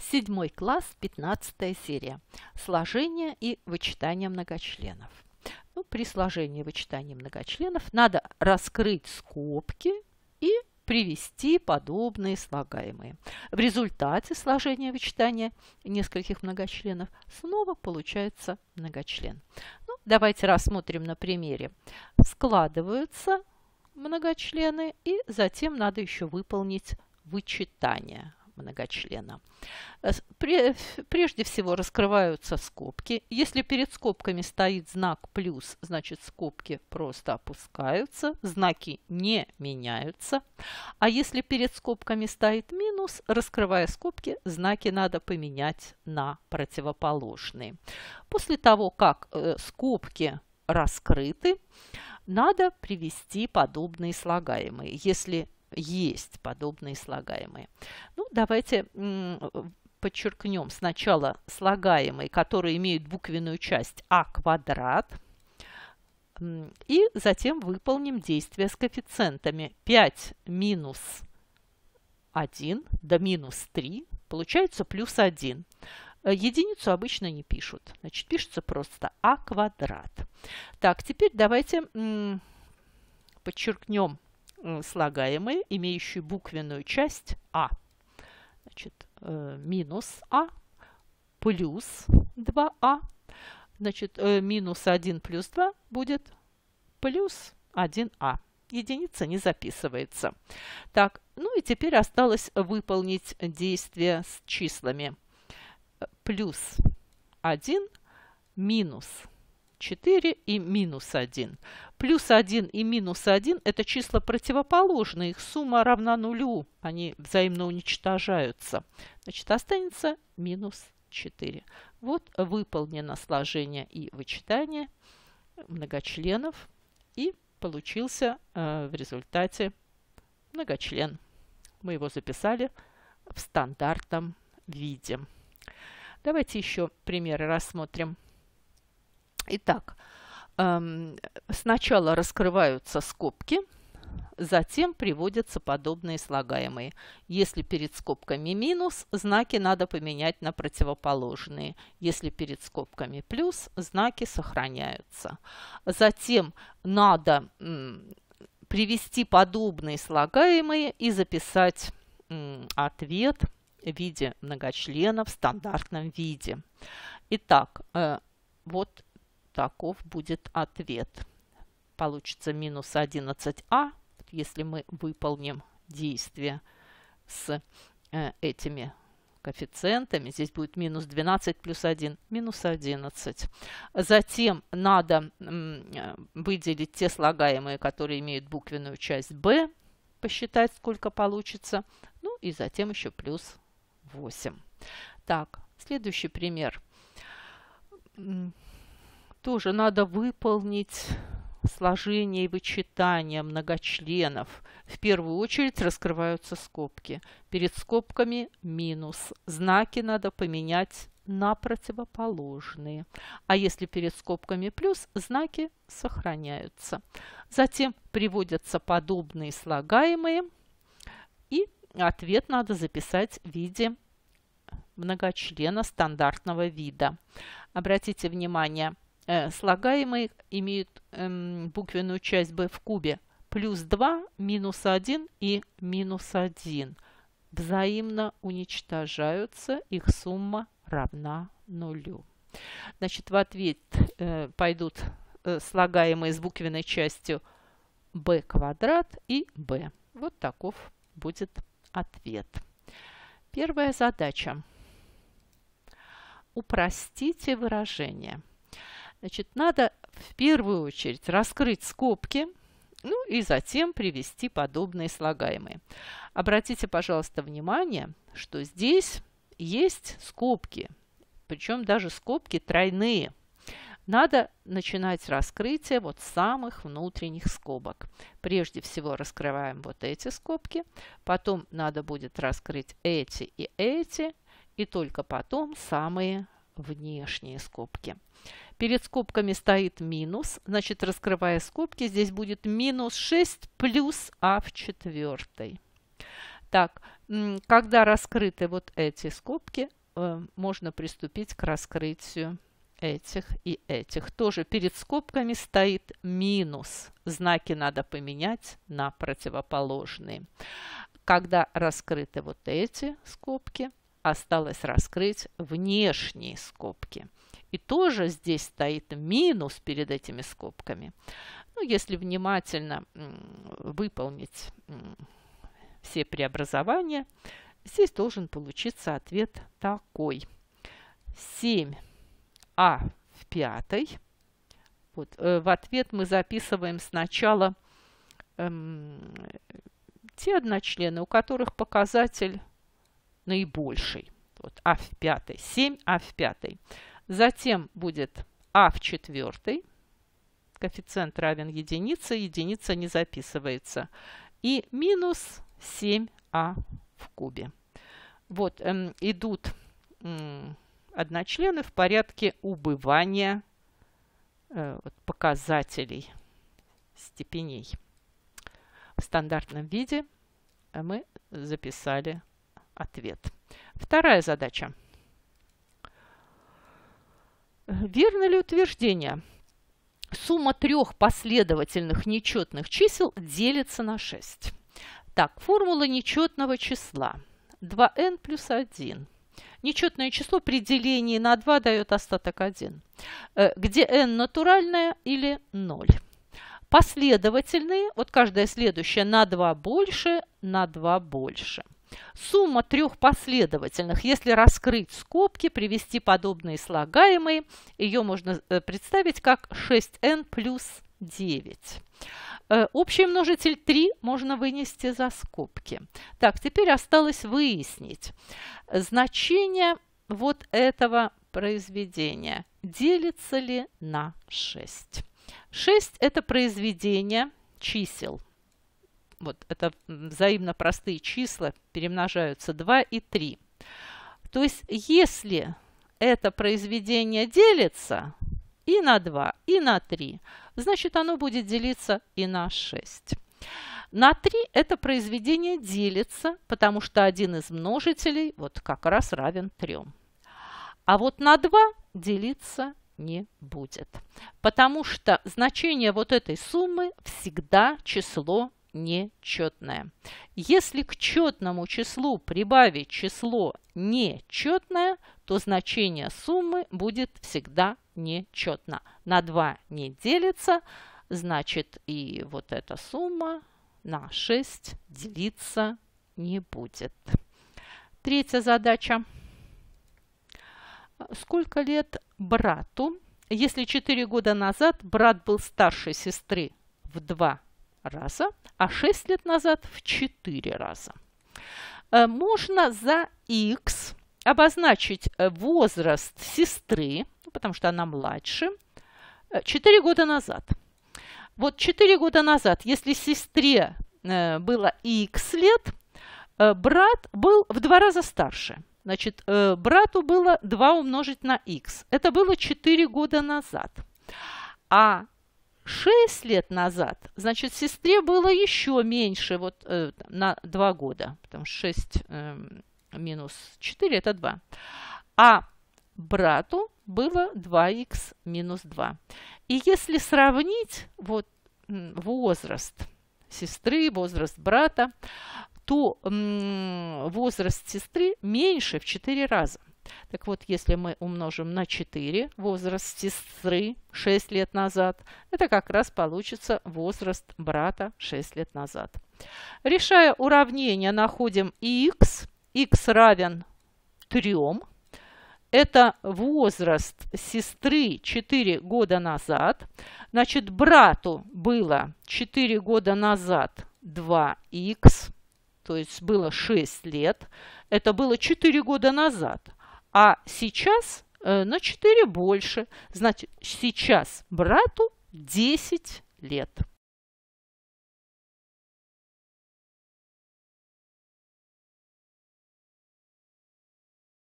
Седьмой класс, 15 серия. Сложение и вычитание многочленов. Ну, при сложении и вычитании многочленов надо раскрыть скобки и привести подобные слагаемые. В результате сложения и вычитания нескольких многочленов снова получается многочлен. Ну, давайте рассмотрим на примере. Складываются многочлены и затем надо еще выполнить вычитание многочлена. Э, прежде всего раскрываются скобки. Если перед скобками стоит знак плюс, значит скобки просто опускаются, знаки не меняются. А если перед скобками стоит минус, раскрывая скобки, знаки надо поменять на противоположные. После того, как э, скобки раскрыты, надо привести подобные слагаемые. Если есть подобные слагаемые. Ну, давайте подчеркнем сначала слагаемые, которые имеют буквенную часть А квадрат. И затем выполним действие с коэффициентами 5 минус 1 до минус 3 получается плюс 1. Э, единицу обычно не пишут. Значит, пишется просто А квадрат. Так, теперь давайте подчеркнем Э, слагаемые, имеющие буквенную часть А. Значит, э, минус А плюс 2А. «а». Значит, э, минус 1 плюс 2 будет плюс 1А. Единица не записывается. Так, ну и теперь осталось выполнить действие с числами. Плюс 1 минус 1 4 и минус 1. Плюс 1 и минус 1 – это числа противоположные, их сумма равна нулю, они взаимно уничтожаются. Значит, останется минус 4. Вот выполнено сложение и вычитание многочленов, и получился э, в результате многочлен. Мы его записали в стандартном виде. Давайте еще примеры рассмотрим. Итак, эм, сначала раскрываются скобки, затем приводятся подобные слагаемые. Если перед скобками минус, знаки надо поменять на противоположные. Если перед скобками плюс, знаки сохраняются. Затем надо привести подобные слагаемые и записать ответ в виде многочлена в стандартном виде. Итак, э, вот таков будет ответ. Получится минус 11а, если мы выполним действие с э, этими коэффициентами. Здесь будет минус 12 плюс 1, минус 11. Затем надо э, выделить те слагаемые, которые имеют буквенную часть b, посчитать, сколько получится. Ну и затем еще плюс 8. Так, следующий пример тоже надо выполнить сложение и вычитание многочленов. В первую очередь раскрываются скобки. Перед скобками минус. Знаки надо поменять на противоположные. А если перед скобками плюс, знаки сохраняются. Затем приводятся подобные слагаемые, и ответ надо записать в виде многочлена стандартного вида. Обратите внимание – Э, слагаемые имеют эм, буквенную часть b в кубе. Плюс 2, минус 1 и минус 1 взаимно уничтожаются, их сумма равна нулю. Значит, в ответ э, пойдут э, слагаемые с буквенной частью b квадрат и b. Вот таков будет ответ. Первая задача. Упростите выражение. Значит, надо в первую очередь раскрыть скобки, ну и затем привести подобные слагаемые. Обратите, пожалуйста, внимание, что здесь есть скобки, причем даже скобки тройные. Надо начинать раскрытие вот самых внутренних скобок. Прежде всего раскрываем вот эти скобки, потом надо будет раскрыть эти и эти, и только потом самые внешние скобки. Перед скобками стоит минус, значит, раскрывая скобки, здесь будет минус 6 плюс а в четвертой. Так, когда раскрыты вот эти скобки, э, можно приступить к раскрытию этих и этих. Тоже перед скобками стоит минус. Знаки надо поменять на противоположные. Когда раскрыты вот эти скобки, осталось раскрыть внешние скобки. И тоже здесь стоит минус перед этими скобками. Ну, если внимательно выполнить все преобразования, здесь должен получиться ответ такой. 7а в пятой. Вот, э, в ответ мы записываем сначала э, те одночлены, у которых показатель наибольший. Вот А в пятой, 7, А в пятой. Затем будет А в четвертой. Коэффициент равен единице, единица не записывается. И минус 7А в кубе. Вот эм, идут эм, одночлены в порядке убывания э, показателей степеней. В стандартном виде мы записали ответ. Вторая задача. Верно ли утверждение? Сумма трех последовательных нечетных чисел делится на 6. Так, формула нечетного числа. 2n плюс 1. Нечетное число при делении на 2 дает остаток 1, э, где n натуральное или 0. Последовательные, вот каждое следующее на 2 больше, на 2 больше – Сумма трех последовательных, если раскрыть скобки, привести подобные слагаемые, ее можно э, представить как 6n плюс 9. Э, общий множитель 3 можно вынести за скобки. Так, теперь осталось выяснить значение вот этого произведения. Делится ли на 6? 6 – это произведение чисел – вот это взаимно простые числа, перемножаются 2 и 3. То есть если это произведение делится и на 2, и на 3, значит оно будет делиться и на 6. На 3 это произведение делится, потому что один из множителей вот как раз равен 3. А вот на 2 делиться не будет, потому что значение вот этой суммы всегда число нечетное. Если к четному числу прибавить число нечетное, то значение суммы будет всегда нечетно. На 2 не делится, значит и вот эта сумма на 6 делиться не будет. Третья задача. Сколько лет брату? Если 4 года назад брат был старше сестры в 2 раза, а 6 лет назад в 4 раза. Э, можно за x обозначить э, возраст сестры, ну, потому что она младше, 4 э, года назад. Вот 4 года назад, если сестре было x лет, брат был в два раза старше. Значит, брату было 2 умножить на x. Это было 4 года назад. А Шесть лет назад, значит, сестре было еще меньше, вот э, на два года, потому что 6 э, эм, минус 4 – это 2. А брату было 2х минус 2. И если сравнить вот возраст сестры, возраст брата, то возраст сестры меньше в 4 раза. Так вот, если мы умножим на 4 возраст сестры 6 лет назад, это как раз получится возраст брата 6 лет назад. Решая уравнение, находим x. x равен 3. Это возраст сестры 4 года назад. Значит, брату было 4 года назад 2х, то есть было 6 лет. Это было 4 года назад. А сейчас э, на 4 больше. Значит, сейчас брату 10 лет.